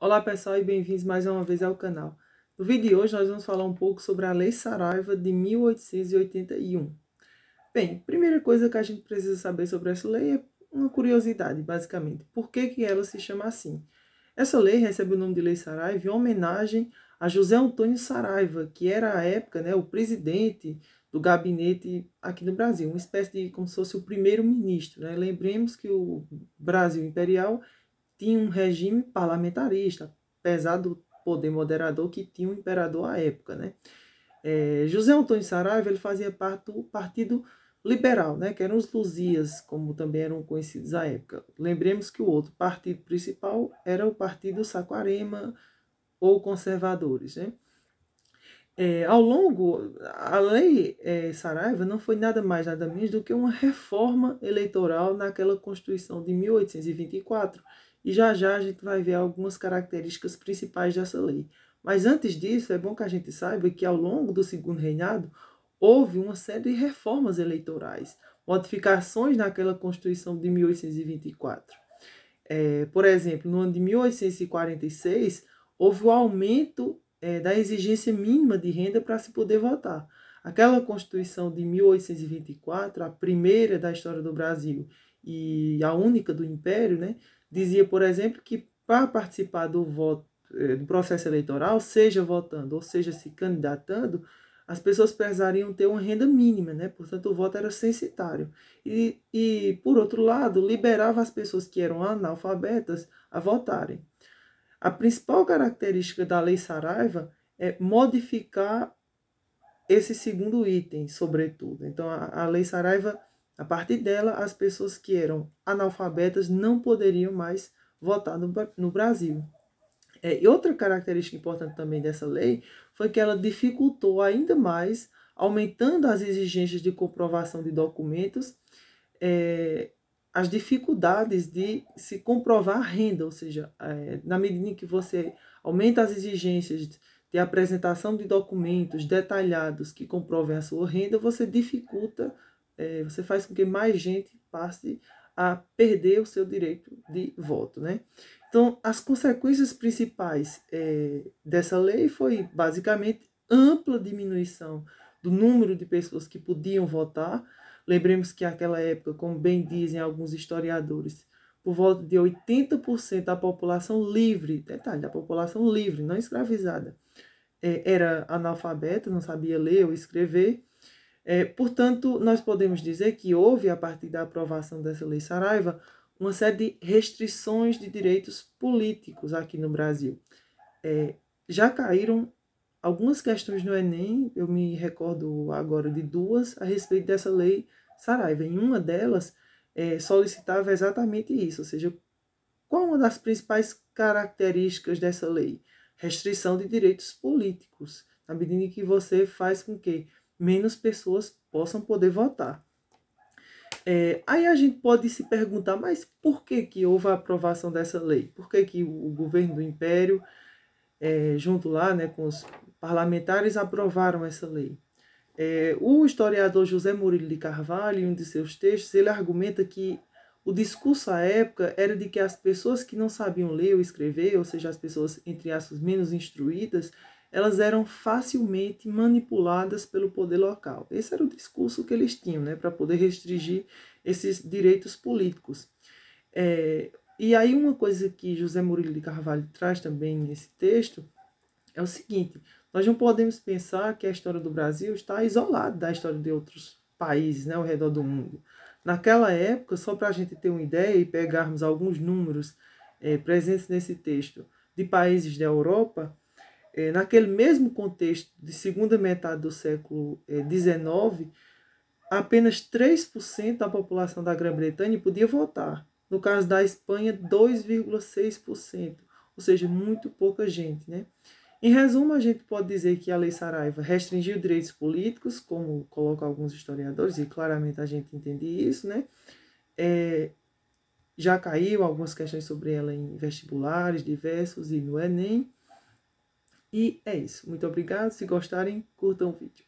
Olá pessoal e bem-vindos mais uma vez ao canal. No vídeo de hoje nós vamos falar um pouco sobre a Lei Saraiva de 1881. Bem, primeira coisa que a gente precisa saber sobre essa lei é uma curiosidade, basicamente. Por que, que ela se chama assim? Essa lei recebe o nome de Lei Saraiva em homenagem a José Antônio Saraiva, que era à época né, o presidente do gabinete aqui no Brasil, uma espécie de como se fosse o primeiro-ministro. Né? Lembremos que o Brasil imperial tinha um regime parlamentarista, apesar do poder moderador que tinha o imperador à época, né? É, José Antônio Saraiva ele fazia parte do Partido Liberal, né? Que eram os Luzias, como também eram conhecidos à época. Lembremos que o outro partido principal era o Partido Saquarema ou Conservadores, né? É, ao longo, a lei é, Saraiva não foi nada mais, nada menos do que uma reforma eleitoral naquela Constituição de 1824, e já já a gente vai ver algumas características principais dessa lei. Mas antes disso, é bom que a gente saiba que ao longo do segundo reinado houve uma série de reformas eleitorais, modificações naquela Constituição de 1824. É, por exemplo, no ano de 1846, houve o aumento é, da exigência mínima de renda para se poder votar. Aquela Constituição de 1824, a primeira da história do Brasil e a única do Império, né, dizia, por exemplo, que para participar do voto eh, do processo eleitoral, seja votando ou seja se candidatando, as pessoas precisariam ter uma renda mínima, né? portanto o voto era censitário. E, e, por outro lado, liberava as pessoas que eram analfabetas a votarem. A principal característica da Lei Saraiva é modificar esse segundo item, sobretudo. Então, a, a Lei Saraiva a partir dela, as pessoas que eram analfabetas não poderiam mais votar no, no Brasil. É, e outra característica importante também dessa lei foi que ela dificultou ainda mais, aumentando as exigências de comprovação de documentos, é, as dificuldades de se comprovar a renda, ou seja, é, na medida em que você aumenta as exigências de apresentação de documentos detalhados que comprovem a sua renda, você dificulta é, você faz com que mais gente passe a perder o seu direito de voto, né? Então, as consequências principais é, dessa lei foi basicamente ampla diminuição do número de pessoas que podiam votar. Lembremos que naquela época, como bem dizem alguns historiadores, por volta de 80% da população livre, detalhe, da população livre, não escravizada, é, era analfabeta, não sabia ler ou escrever, é, portanto, nós podemos dizer que houve, a partir da aprovação dessa lei Saraiva, uma série de restrições de direitos políticos aqui no Brasil. É, já caíram algumas questões no Enem, eu me recordo agora de duas, a respeito dessa lei Saraiva. Em uma delas, é, solicitava exatamente isso, ou seja, qual uma das principais características dessa lei? Restrição de direitos políticos, na medida em que você faz com que menos pessoas possam poder votar. É, aí a gente pode se perguntar, mas por que, que houve a aprovação dessa lei? Por que, que o governo do Império, é, junto lá né, com os parlamentares, aprovaram essa lei? É, o historiador José Murilo de Carvalho, em um de seus textos, ele argumenta que o discurso à época era de que as pessoas que não sabiam ler ou escrever, ou seja, as pessoas, entre aspas, menos instruídas, elas eram facilmente manipuladas pelo poder local. Esse era o discurso que eles tinham, né, para poder restringir esses direitos políticos. É, e aí uma coisa que José Murilo de Carvalho traz também nesse texto é o seguinte: nós não podemos pensar que a história do Brasil está isolada da história de outros países, né, ao redor do mundo. Naquela época, só para a gente ter uma ideia e pegarmos alguns números é, presentes nesse texto de países da Europa, é, naquele mesmo contexto de segunda metade do século XIX, é, apenas 3% da população da Grã-Bretanha podia votar. No caso da Espanha, 2,6%, ou seja, muito pouca gente. Né? Em resumo, a gente pode dizer que a Lei Saraiva restringiu direitos políticos, como colocam alguns historiadores, e claramente a gente entende isso, né? É, já caiu algumas questões sobre ela em vestibulares diversos e no Enem e é isso. Muito obrigado. Se gostarem, curtam o vídeo.